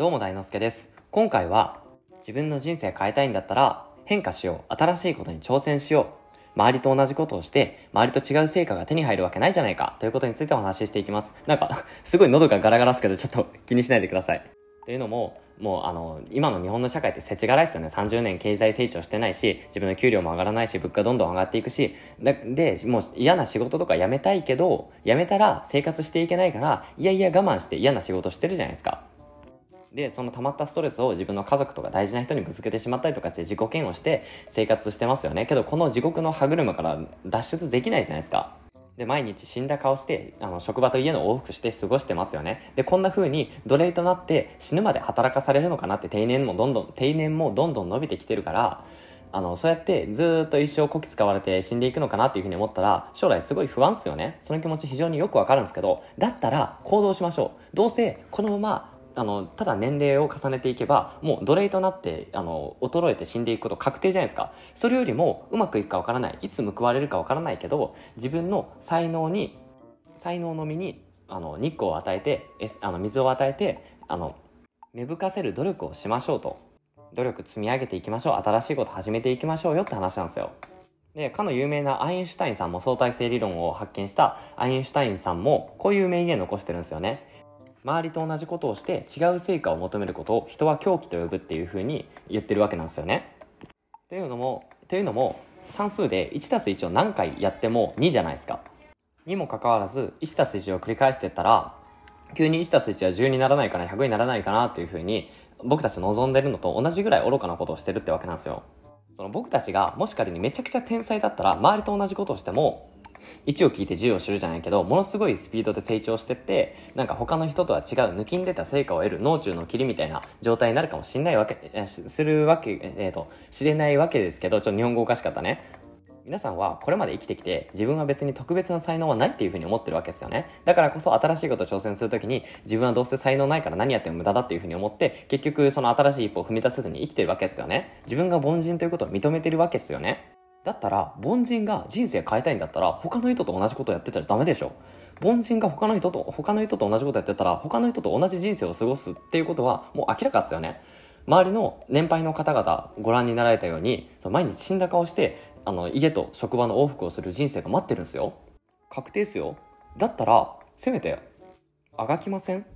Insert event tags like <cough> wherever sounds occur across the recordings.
どうも大之助です。今回は自分の人生変えたいんだったら変化しよう、新しいことに挑戦しよう。周りと同じことをして、周りと違う成果が手に入るわけないじゃないか、ということについてお話ししていきます。なんか <laughs> すごい喉がガラガラすけど、ちょっと気にしないでください。というのも、もうあの、今の日本の社会って世知辛いですよね。30年経済成長してないし、自分の給料も上がらないし、物価どんどん上がっていくし、で、もう嫌な仕事とか辞めたいけど、辞めたら生活していけないから、いやいや我慢して嫌な仕事してるじゃないですか。で、そのたまったストレスを自分の家族とか大事な人にぶつけてしまったりとかして自己嫌悪して生活してますよね。けど、この地獄の歯車から脱出できないじゃないですか。で、毎日死んだ顔して、あの、職場と家の往復して過ごしてますよね。で、こんな風に奴隷となって死ぬまで働かされるのかなって定年もどんどん、定年もどんどん伸びてきてるから、あの、そうやってずっと一生こき使われて死んでいくのかなっていうふうに思ったら、将来すごい不安っすよね。その気持ち非常によくわかるんですけど、だったら行動しましょう。どうせこのままあのただ年齢を重ねていけばもう奴隷となってあの衰えて死んでいくこと確定じゃないですかそれよりもうまくいくかわからないいつ報われるかわからないけど自分の才能に才能の身にあの日光を与えてあの水を与えてあの芽吹かせる努力をしましょうと努力積み上げていきましょう新しいこと始めていきましょうよって話なんですよでかの有名なアインシュタインさんも相対性理論を発見したアインシュタインさんもこういう名言残してるんですよね周りと同じことをして違う成果を求めることを人は狂気と呼ぶっていうふうに言ってるわけなんですよね。というのもというのも算数で 1+1 を何回やっても2じゃないですか。にもかかわらず 1+1 を繰り返してったら急に 1+1 は10にならないかな100にならないかなっていうふうに僕たち望んでるのと同じぐらい愚かなことをしてるってわけなんですよ。その僕たちがもし仮にめちゃくちゃ天才だったら周りと同じことをしても1を聞いて10を知るじゃないけどものすごいスピードで成長してってなんか他の人とは違う抜きんでた成果を得る脳中の霧みたいな状態になるかもしんないわけするわけえっ、ー、と知れないわけですけどちょっと日本語おかしかったね皆さんはこれまで生きてきて自分は別に特別な才能はないっていうふうに思ってるわけですよねだからこそ新しいことを挑戦するときに自分はどうせ才能ないから何やっても無駄だっていうふうに思って結局その新しい一歩を踏み出せずに生きてるわけですよね自分が凡人ということを認めてるわけですよねだったら、凡人が人生変えたいんだったら、他の人と同じことやってたらダメでしょ。凡人が他の人と、他の人と同じことやってたら、他の人と同じ人生を過ごすっていうことは、もう明らかですよね。周りの年配の方々ご覧になられたように、その毎日死んだ顔して、あの、家と職場の往復をする人生が待ってるんですよ。確定ですよ。だったら、せめて、あがきません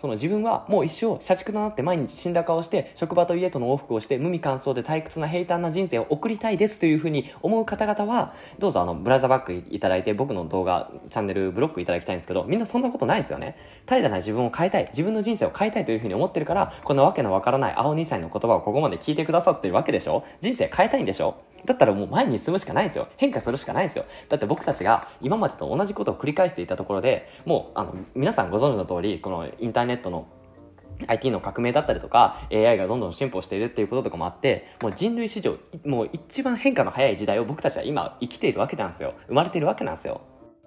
その自分はもう一生社畜となって毎日死んだ顔して職場と家との往復をして無味乾燥で退屈な平坦な人生を送りたいですというふうに思う方々はどうぞあのブラザーバックいただいて僕の動画チャンネルブロックいただきたいんですけどみんなそんなことないですよね怠惰な自分を変えたい自分の人生を変えたいというふうに思ってるからこんなわけのわからない青2歳の言葉をここまで聞いてくださってるわけでしょ人生変えたいんでしょだったらもう前に進むしかないんですよ。変化するしかないんですよ。だって僕たちが今までと同じことを繰り返していたところで、もう、あの、皆さんご存知の通り、このインターネットの IT の革命だったりとか AI がどんどん進歩しているっていうこととかもあってもう人類史上もう一番変化の早い時代を僕たちは今生きているわけなんですよ生まれているわけなんですよ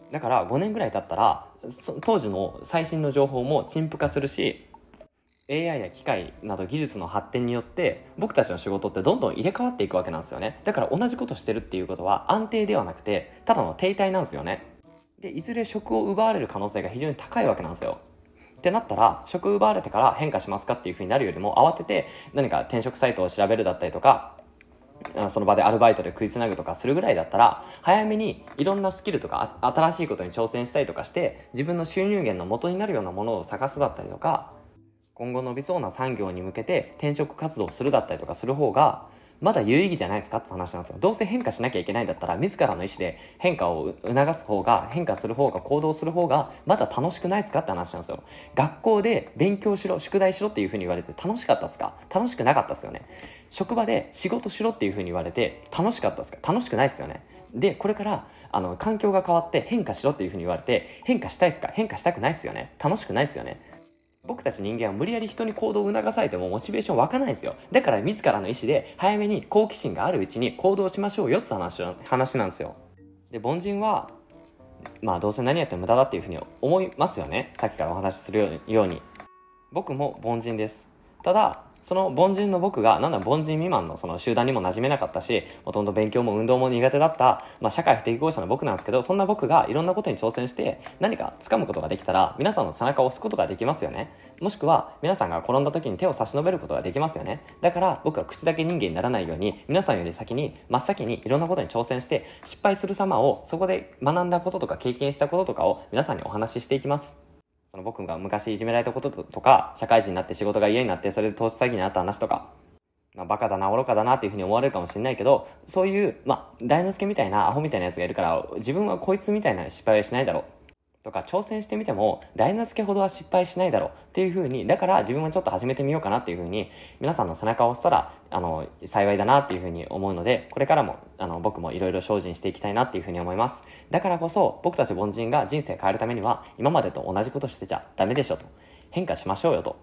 だから5年ぐらい経ったら当時の最新の情報も陳腐化するし AI や機械など技術の発展によって僕たちの仕事ってどんどん入れ替わっていくわけなんですよねだから同じことしてるっていうことは安定ではなくてただの停滞なんですよねでいずれ職を奪われる可能性が非常に高いわけなんですよってなったら職奪われてから変化しますかっていうふうになるよりも慌てて何か転職サイトを調べるだったりとかその場でアルバイトで食いつなぐとかするぐらいだったら早めにいろんなスキルとか新しいことに挑戦したりとかして自分の収入源の元になるようなものを探すだったりとか今後伸びそうな産業に向けて転職活動するだったりとかする方がまだ有意義じゃないですかって話なんですよ。どうせ変化しなきゃいけないんだったら、自らの意思で変化を促す方が、変化する方が、行動する方が、まだ楽しくないですかって話なんですよ。学校で勉強しろ、宿題しろっていうふうに言われて楽しかったですか楽しくなかったですよね。職場で仕事しろっていうふうに言われて楽しかったですか楽しくないですよね。で、これから、あの、環境が変わって変化しろっていうふうに言われて、変化したいですか変化したくないですよね。楽しくないですよね。僕たち人間は無理やり人に行動を促されてもモチベーション湧かないんですよ。だから自らの意思で早めに好奇心があるうちに行動しましょうよって話話なんですよ。で、凡人は、まあどうせ何やっても無駄だっていうふうに思いますよね。さっきからお話しするように。僕も凡人です。ただ、その凡人の僕が、なんだ、凡人未満のその集団にも馴染めなかったし、ほとんど勉強も運動も苦手だった、まあ、社会不適合者の僕なんですけど、そんな僕がいろんなことに挑戦して、何か掴むことができたら、皆さんの背中を押すことができますよね。もしくは、皆さんが転んだ時に手を差し伸べることができますよね。だから、僕は口だけ人間にならないように、皆さんより先に、真っ先にいろんなことに挑戦して、失敗する様を、そこで学んだこととか経験したこととかを、皆さんにお話ししていきます。その僕が昔いじめられたこととか、社会人になって仕事が嫌になって、それで投資詐欺になった話とか、まあ、バカだな、愚かだなっていうふうに思われるかもしれないけど、そういう、まあ、大之助みたいな、アホみたいなやつがいるから、自分はこいつみたいな失敗はしないだろう。とか挑戦してみても大之助ほどは失敗しないだろうっていう風にだから自分はちょっと始めてみようかなっていう風に皆さんの背中を押したらあの幸いだなっていう風に思うのでこれからもあの僕もいろいろ精進していきたいなっていう風に思いますだからこそ僕たち凡人が人生変えるためには今までと同じことしてちゃダメでしょと変化しましょうよと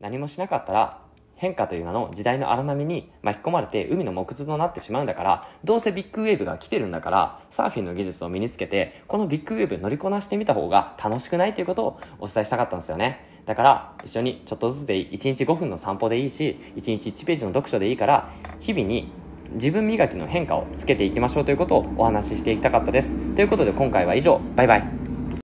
何もしなかったら変化という名の時代の荒波に巻き込まれて海の木図となってしまうんだから、どうせビッグウェーブが来てるんだから、サーフィンの技術を身につけて、このビッグウェーブ乗りこなしてみた方が楽しくないということをお伝えしたかったんですよね。だから、一緒にちょっとずつでいい。1日5分の散歩でいいし、1日1ページの読書でいいから、日々に自分磨きの変化をつけていきましょうということをお話ししていきたかったです。ということで今回は以上。バイバイ。